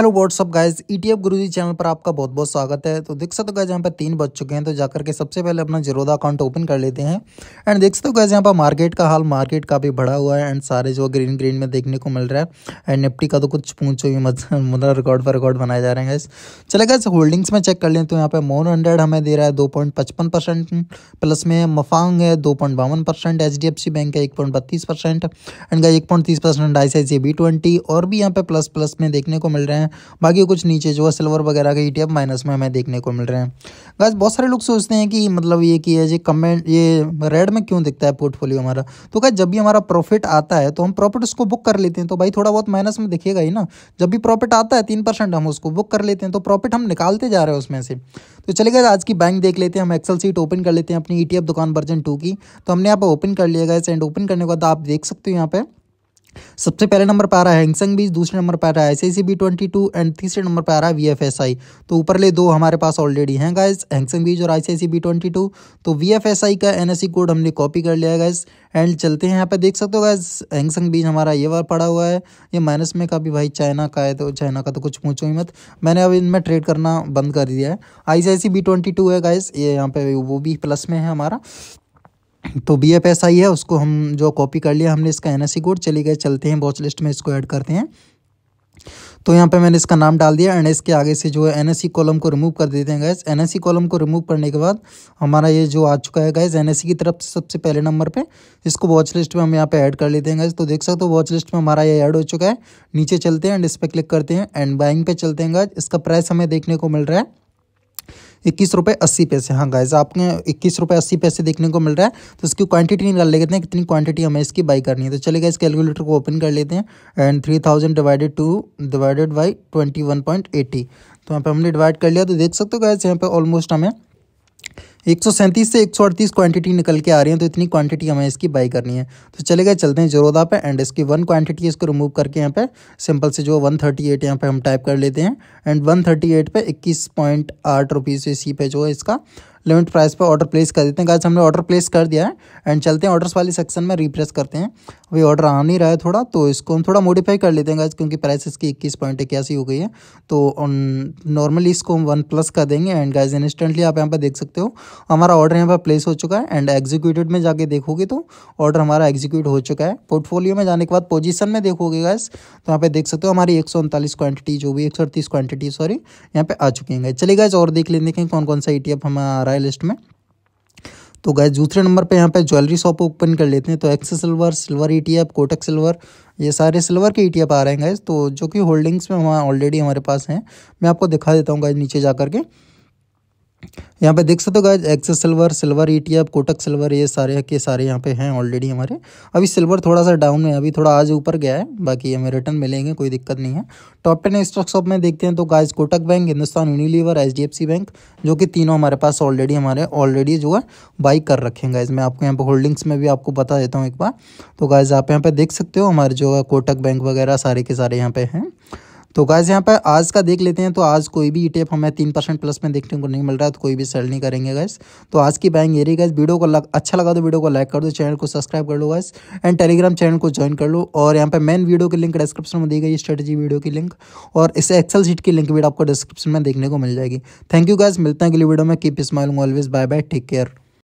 hello what's up guys E T Guru ji channel पर आपका बहुत बहुत स्वागत है तो देख सकते हो गाइज यहाँ पर तीन बज चुके हैं तो जाकर के सबसे पहले अपना जीरोदा अकाउंट ओपन कर लेते हैं एंड देख सकते हो गाइज यहाँ पर मार्केट का हाल मार्केट काफ़ी बढ़ा हुआ है एंड सारे जो ग्रीन ग्रीन में देखने को मिल रहा है एंड निफ्टी का तो कुछ पूछो ही मतलब रिकॉर्ड पर रिकॉर्ड बनाए जा रहे हैं गैस चले गए होल्डिंग्स में चेक कर लें तो यहाँ पर मोन हंड्रेड हमें दे रहा है दो प्लस में मफांग है दो पॉइंट बावन percent H D F C bank है एक पॉइंट बत्तीस परसेंट एंड गए एक पॉइंट तीस percent I C C B twenty और भी यहाँ पर प्लस प्लस में देखने को मिल रहे हैं बाकी कुछ नीचे जो है सिल्वर वगैरह के ई e माइनस में हमें देखने को मिल रहे हैं गैस बहुत सारे लोग सोचते हैं कि मतलब ये कि ये कमेंट ये रेड में क्यों दिखता है पोर्टफोलियो हमारा तो गैस जब भी हमारा प्रॉफिट आता है तो हम प्रॉफिट उसको बुक कर लेते हैं तो भाई थोड़ा बहुत माइनस में दिखेगा ही ना जब भी प्रॉफिट आता है तीन परसेंट हम उसको बुक कर लेते हैं तो प्रॉफिट हम निकालते जा रहे हैं उसमें से तो चले गए आज की बैंक देख लेते हैं हम एक्सेल सीट ओपन कर लेते हैं अपनी ई e दुकान वर्जन टू की तो हमने यहाँ पर ओपन कर लिया गया एंड ओपन करने के बाद आप देख सकते हो यहाँ पर सबसे पहले नंबर पर आ रहा है हैंगसंग बीच दूसरे नंबर पर आ रहा है S B twenty two and तीसरे नंबर पर आ रहा है वी एफ एस आई तो दो हमारे पास ऑलरेडी हैं गाइस हैंगसंग बीच और आई बी ट्वेंटी टू तो वी एफ एस आई का एन एस सी कोड हमने कॉपी कर लिया है गाइस एंड चलते हैं यहाँ पे देख सकते हो गाइस हैंगसंग बीच हमारा ये बार पड़ा हुआ है ये माइनस में का भी भाई चाइना का है तो चाइना का तो कुछ पूछो ही मत मैंने अब इनमें ट्रेड करना बंद कर दिया है I C B twenty two है गाइस ये यहाँ पे वो भी प्लस में है हमारा तो बी एफ एस आई है उसको हम जो कॉपी कर लिया हमने इसका एन एस सी कोड चले गए चलते हैं वॉच लिस्ट में इसको ऐड करते हैं तो यहाँ पे मैंने इसका नाम डाल दिया एंड इसके आगे से जो है एन एस सी कॉलम को रिमूव कर देते हैं guys N S C column को रिमूव करने के बाद हमारा ये जो आ चुका है गैस एन एस सी की तरफ से सबसे पहले नंबर पे इसको वॉच लिस्ट में हम यहाँ पे ऐड कर लेते हैं गैस तो देख सकते हो वॉच लिस्ट में हमारा ये ऐड हो चुका है नीचे चलते हैं एंड इस पर क्लिक करते हैं एंड बाइंग पे चलते हैं गैस इसका प्राइस हमें देखने को मिल रहा है इक्कीस रुपये अस्सी पैसे हाँ गाइज आपने इक्कीस रुपये अस्सी पैसे देखने को मिल रहा है तो इसकी क्वांटिटी निकाल लेते हैं कितनी क्वांटिटी हमें इसकी बाई करनी है तो चले गए इस कैलकुलेटर को ओपन कर लेते हैं and three thousand divided two divided by twenty one point eighty तो यहाँ पर हमने डिवाइड कर लिया तो देख सकते हो गाइज यहाँ पर ऑलमोस्ट हमें एक सौ सैंतीस से एक सौ अड़तीस क्वांटिटी निकल के आ रही है तो इतनी क्वांटिटी हमें इसकी बाई करनी है तो चले गए चलते हैं जरोदा पे एंड इसकी वन क्वांटिटी इसको रिमूव करके यहाँ पे सिंपल से जो वन थर्टी एट यहाँ पर हम टाइप कर लेते हैं एंड वन थर्टी एट पर इक्कीस पॉइंट आठ रुपीज़ इसी पे जो है इसका लिमिट प्राइस पर ऑर्डर प्लेस कर देते हैं गाइस हमने ऑर्डर प्लेस कर दिया है एंड चलते हैं ऑर्डर्स वाली सेक्शन में रिप्रेस करते हैं अभी ऑर्डर आ नहीं रहा है थोड़ा तो इसको हम थोड़ा मॉडिफाई कर लेते हैं गाइस क्योंकि प्राइस इसकी इक्कीस पॉइंट इक्यासी हो गई है तो नॉर्मली इसको हम वन प्लस कर देंगे एंड गाइज इंस्टेंटली आप यहाँ पर देख सकते हो हमारा ऑर्डर यहाँ पर प्लेस हो चुका है एंड एग्जीक्यूटेड में जाके देखोगे तो ऑर्डर हमारा एग्जीक्यूट हो चुका है पोर्टफोलियो में जाने के बाद पोजीशन में देखोगे गाइस तो यहाँ पर देख सकते हो हमारी एक क्वांटिटी जो भी एक क्वांटिटी सॉरी यहाँ पर आ चुकी है चलिए गाइज और देख लेते हैं कौन कौन सा ई हमारा रहा है लिस्ट में तो गए दूसरे नंबर पे यहाँ पे ज्वेलरी शॉप ओपन कर लेते हैं तो Axis silver silver E e Kotak silver ये सारे सिल्वर के ई e आ रहे हैं गए तो जो कि होल्डिंग्स में वहाँ ऑलरेडी हमारे पास हैं मैं आपको दिखा देता हूँ गए नीचे जा करके यहाँ पे देख सकते हो guys Axis silver silver E Kotak silver ये सारे के सारे यहाँ पे हैं ऑलरेडी हमारे अभी सिल्वर थोड़ा सा डाउन है अभी थोड़ा आज ऊपर गया है बाकी हमें रिटर्न मिलेंगे कोई दिक्कत नहीं है टॉप टेन स्टॉक शॉप में देखते हैं तो guys Kotak bank Hindustan Unilever H bank जो कि तीनों हमारे पास ऑलरेडी हमारे ऑलरेडी जो है बाई कर रखे हैं गाइज मैं आपको यहाँ पर होल्डिंग्स में भी आपको बता देता हूँ एक बार तो गाइज आप यहाँ पे देख सकते हो हमारे जो है कोटक बैंक वगैरह सारे के सारे यहाँ पे हैं तो गाइज यहाँ पर आज का देख लेते हैं तो आज कोई भी ई e टेप हमें तीन परसेंट प्लस में देखने को नहीं मिल रहा है तो कोई भी सेल नहीं करेंगे गैस तो आज की बाइंग ये रही गैस वीडियो को लग, अच्छा लगा तो वीडियो को लाइक कर दो चैनल को सब्सक्राइब कर लो गैस एंड टेलीग्राम चैनल को ज्वाइन कर लो और यहाँ पर मेन वीडियो की लिंक डिस्क्रिप्शन में दी गई स्ट्रेटेजी वीडियो की लिंक और इस एक्सल सीट की लिंक भी आपको डिस्क्रिप्शन में देखने को मिल जाएगी थैंक यू गैस मिलते हैं अगली वीडियो में keep smiling always bye bye take care